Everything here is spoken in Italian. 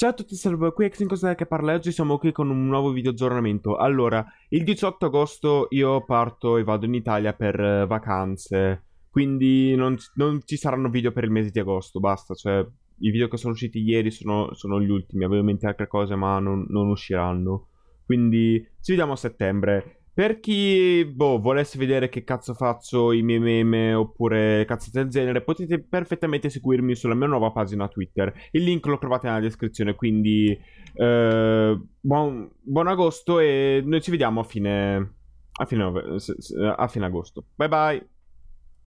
Ciao a tutti, salve qui Exincosaner che parla e oggi siamo qui con un nuovo video aggiornamento. Allora, il 18 agosto io parto e vado in Italia per eh, vacanze, quindi non, non ci saranno video per il mese di agosto, basta, cioè i video che sono usciti ieri sono, sono gli ultimi, ovviamente altre cose ma non, non usciranno. Quindi ci vediamo a settembre. Per chi boh, volesse vedere che cazzo faccio i miei meme oppure cazzo del genere, potete perfettamente seguirmi sulla mia nuova pagina Twitter. Il link lo trovate nella descrizione, quindi eh, buon, buon, agosto e noi ci vediamo a fine, a fine, a fine agosto. Bye bye!